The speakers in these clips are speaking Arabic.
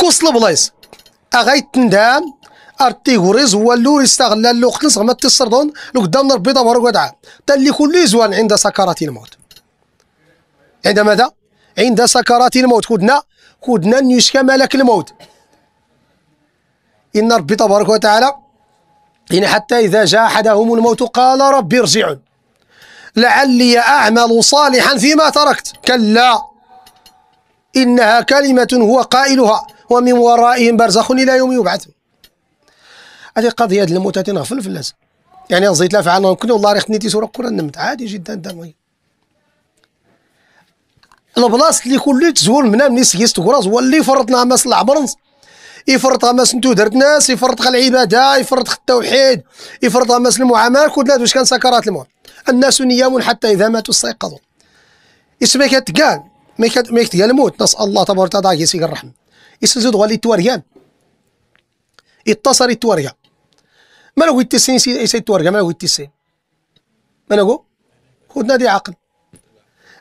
كوصل بلايص اغايتندام ارتيغوريز هو اللور اللو خلص غما تسردون لو قدام ربي ظهرك ودعا تالي كل زوان عند سكرات الموت عند ماذا عند سكرات الموت كودنا كودنا نيشكا ملك الموت ان ربي تبارك وتعالى إن حتى إذا جاء أحدهم الموت قال ربي ارجعون لعلي أعمل صالحا فيما تركت كلا إنها كلمة هو قائلها ومن ورائهم برزخ إلى يوم يبعثون هذه قضية تنغفل في الناس يعني زيت لا فعلنا كنا والله راه خنيتي سورة كرة نمت عادي جدا دموي البلاصة اللي كل تزول منها من سيست كراز هو اللي فرطنا ماس العبرنز يفرط ماس نتو درت ناس يفرط العبادة يفرط التوحيد يفرط ماس المعاملة كل واش كان سكرات الموت الناس نيام حتى إذا ماتوا استيقظوا اسمك تقال ما كتقال الموت نسأل الله تبارك وتعالى يسير الرحمة يسزود غالي تواريان اتصر تواريا ما لو يتسين سي سي تواريا ما لو يتسين ما نقول خذنا نادي عقل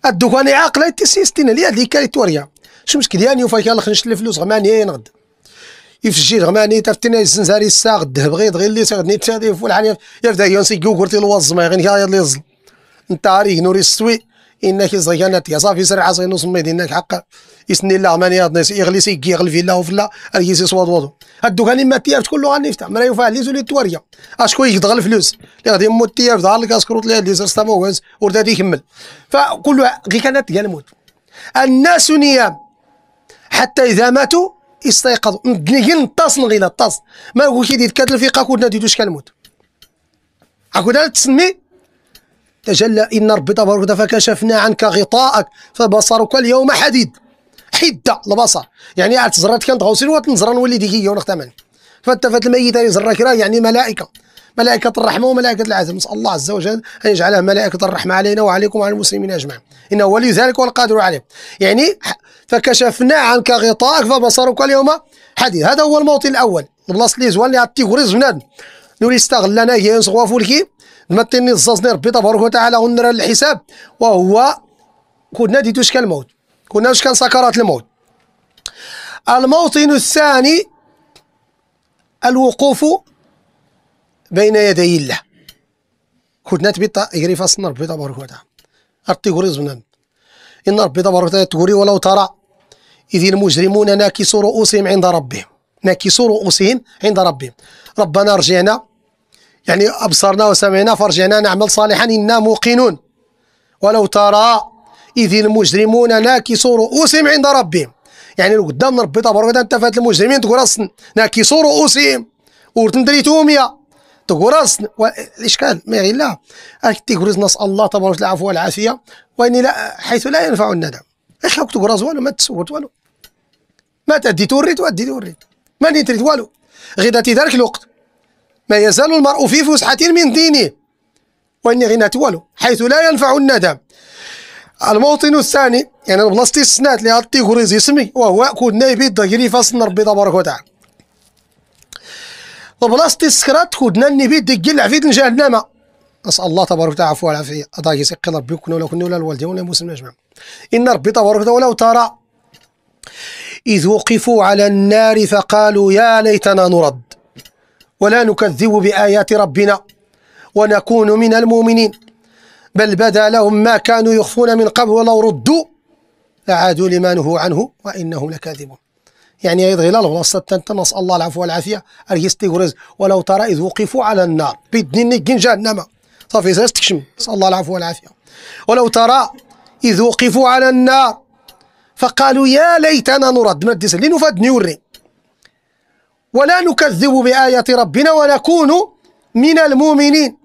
الدوكاني عاقل يتسين ستين ليا هذيك كان تواريا شو مشكل يعني يوفا كان خنش الفلوس غماني إيه، نغد يفجي غماني تفتنا الزنزاري الساق الذهب غير غير اللي نيت تادي فول حاليا يفدا يونسي كوكورتي الوز ما غير يا اللي يزل نتاري نوري السوي انك زغانات يا صافي سرعه صينو صميد انك حق يسني الله من يغلي سي كي في فيلا وفلا الكيسي صواد وضو هادو كان ما تكون لغه نفتح مرا يوفا ليزو لي التواريه اشكو يقدر الفلوس اللي غادي يموت تياف ظهر لك اسكروت لي لي زرستا موهز ورداد يكمل فكل غي كانت ديال الموت الناس نيام حتى اذا ماتوا استيقظوا ندني الطاس غير الطاس ما هو كي ديت كاد الفقه كنا ديتوش كنموت عاكو تسمي تجلى إن ربي تبارك وتعالى فكشفنا عنك غطاءك فبصرك اليوم حديد حده البصر يعني عاد تزرات كانت غوصين وتنزرا نولي ديك هي ونخدم عنك الميت يزرا كراه يعني ملائكه ملائكة الرحمة وملائكة العزم نسأل الله عز وجل أن يجعلها ملائكة الرحمة علينا وعليكم وعلى المسلمين أجمعين إنه ولي ذلك والقادر عليه يعني فكشفنا عنك غطاءك فبصرك اليوم حديد هذا هو الموطن الأول البلاصة اللي زوال اللي عطيك غريز بنادم نولي استغلنا هي نصغوا فولكي المتني الزازني ربي تبارك وتعالى ونرى الحساب وهو كنا ديتوش الموت كنا كان سكرات الموت الموطن الثاني الوقوف بين يدي الله كنا تبي يجري فاصل ربي تبارك وتعالى التيغوري زبنان إن ربي تبارك وتعالى تقولي ولو ترى إذ المجرمون ناكسوا رؤوسهم عند ربهم ناكسوا رؤوسهم عند ربهم ربنا رجعنا يعني أبصرنا وسمعنا فرجعنا نعمل صالحا إنا موقنون ولو ترى إذ المجرمون ناكسوا رؤوسهم عند ربهم يعني لو قدام ربي تبارك وتعالى فات المجرمين تقول أصلا ناكسوا رؤوسهم ورتندريتهم يا تقول أصلا الإشكال ما غير لا تقول نسأل الله تبارك وتعالى العفو والعافية وإني لا حيث لا ينفع الندم اخي راك تقول والو ما تسولت والو ما تأديتو الريت وأديتو الريت ما نيت والو غدا تدارك الوقت ما يزال المرء في فسحة من دينه وإن غنى ولو حيث لا ينفع الندم الموطن الثاني يعني بلاصتي السنات اللي غريز اسمي وهو كود نايبي يجري فاصل ربي تبارك وتعالى بلا السكرات كنا نبيض يجل العفيد الجهنم نسال الله تبارك وتعالى العفو والعافيه اداك يسقي ربي كنا ولا كنا ولا الوالدين ولا المسلمين اجمعين ان ربي تبارك وتعالى ولو ترى اذ وقفوا على النار فقالوا يا ليتنا نرد ولا نكذب بآيات ربنا ونكون من المؤمنين بل بدا لهم ما كانوا يخفون من قبل ولو ردوا لعادوا لما نهوا عنه وإنهم لكاذبون يعني يضغي الله وصلت تنتنص الله العفو والعافية أريستيغرز ولو ترى إذ وقفوا على النار بدني جهنم صافي تكشم نسأل الله العفو والعافية ولو ترى إذ وقفوا على النار فقالوا يا ليتنا نرد ما لنفاد نوري ولا نكذب بآية ربنا ونكون من المؤمنين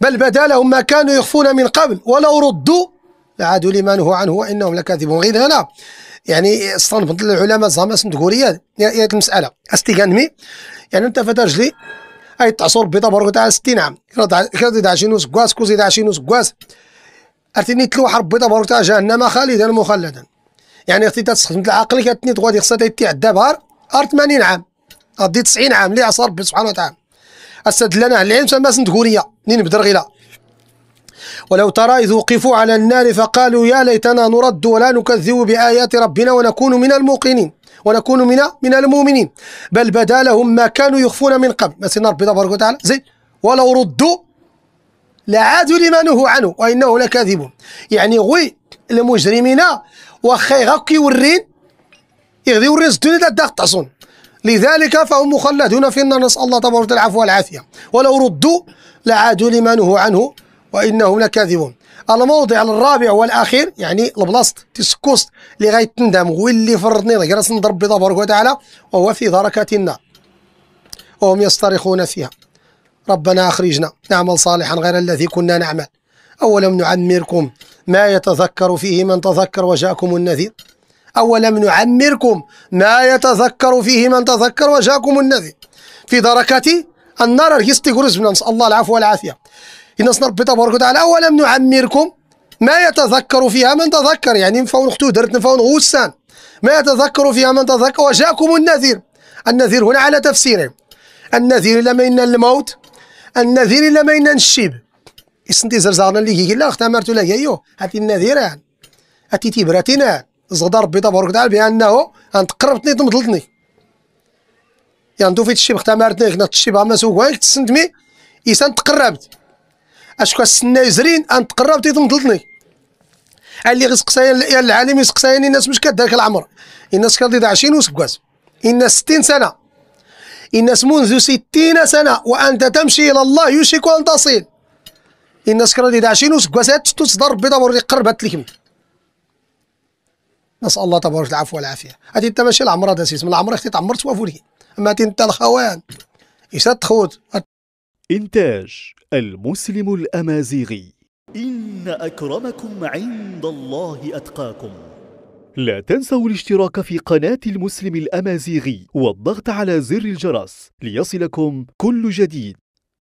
بل بدا لهم ما كانوا يخفون من قبل ولو ردوا لعادوا لما نهوا عنه وانهم لكاذبون غير هنا يعني استنبط العلماء زعما سندكوريا هي المساله استيغانمي يعني انت فتاج لي اي تعصر بيضه بركو وتعالى 60 عام كاد نص كواس كوزي نص كواس ارتني تلوح ربي تبارك تاع جهنم خالدا مخلدا يعني اختي تستخدم العقل تني تغادي خصها تعدى بهار ار 80 عام غادي 90 عام اللي عصر ربي سبحانه وتعالى استدلنا العلم تما سندكورية منين بدر غيلا ولو ترى إذ وقفوا على النار فقالوا يا ليتنا نرد ولا نكذب بآيات ربنا ونكون من الموقنين ونكون من من المؤمنين بل بدا لهم ما كانوا يخفون من قبل ما سيدنا ربي تبارك وتعالى زين ولو ردوا لعادوا لما نهوا عنه وإنه لكاذبون يعني غوي المجرمين واخا غا كيورين يغذيو الرز الدنيا تعداه تعصون لذلك فهم مخلدون في النار نسأل الله تبارك وتعالى العفو والعافية ولو ردوا لعادوا لما نهوا عنه وإنهم لكاذبون الموضع الرابع والأخير يعني البلاصت تسكوس اللي غيتندم واللي فرضني راس نضرب تبارك وتعالى وهو في دركة النار وهم يصطرخون فيها ربنا أخرجنا نعمل صالحا غير الذي كنا نعمل أولم نعمركم ما يتذكر فيه من تذكر وجاءكم النذير أولم نعمركم ما يتذكر فيه من تذكر وجاكم النذير في دركات النار رجست قرز من الله العفو والعافية إن ربي تبارك وتعالى أولم نعمركم ما يتذكر فيها من تذكر يعني فون اختو درت فون غوسان ما يتذكر فيها من تذكر وجاكم النذير النذير هنا على تفسيره النذير لما إن الموت النذير لما إن الشيب إسنتي زرزارنا اللي هي لا اختمرت لك أيوه هاتي النذير يعني هاتي تبرتنا زغدار ربي تبارك وتعالى بانه غنتقربتني تمضلتني يعني دوفي تشي بختها مارتني غنا تشي بها ما سوقها تسندمي إيسان تقربت اش كنستنى يزرين ان تقربت تمضلتني اللي غير يا العالم يسقسايا الناس مش كداك العمر الناس كرديد 20 وسكواز الناس 60 سنه الناس منذ 60 سنه وانت تمشي الى الله يوشك ان تصل الناس كان 20 وسكواز تصدر ربي تبارك قربت لك نسال الله تبارك العفو والعافيه هاتي انت ماشي العمره سيس من العمره اختي تعمرت وافولي اما هاتي انت الخوان يسد تخوت انتاج المسلم الامازيغي ان اكرمكم عند الله اتقاكم لا تنسوا الاشتراك في قناة المسلم الأمازيغي والضغط على زر الجرس ليصلكم كل جديد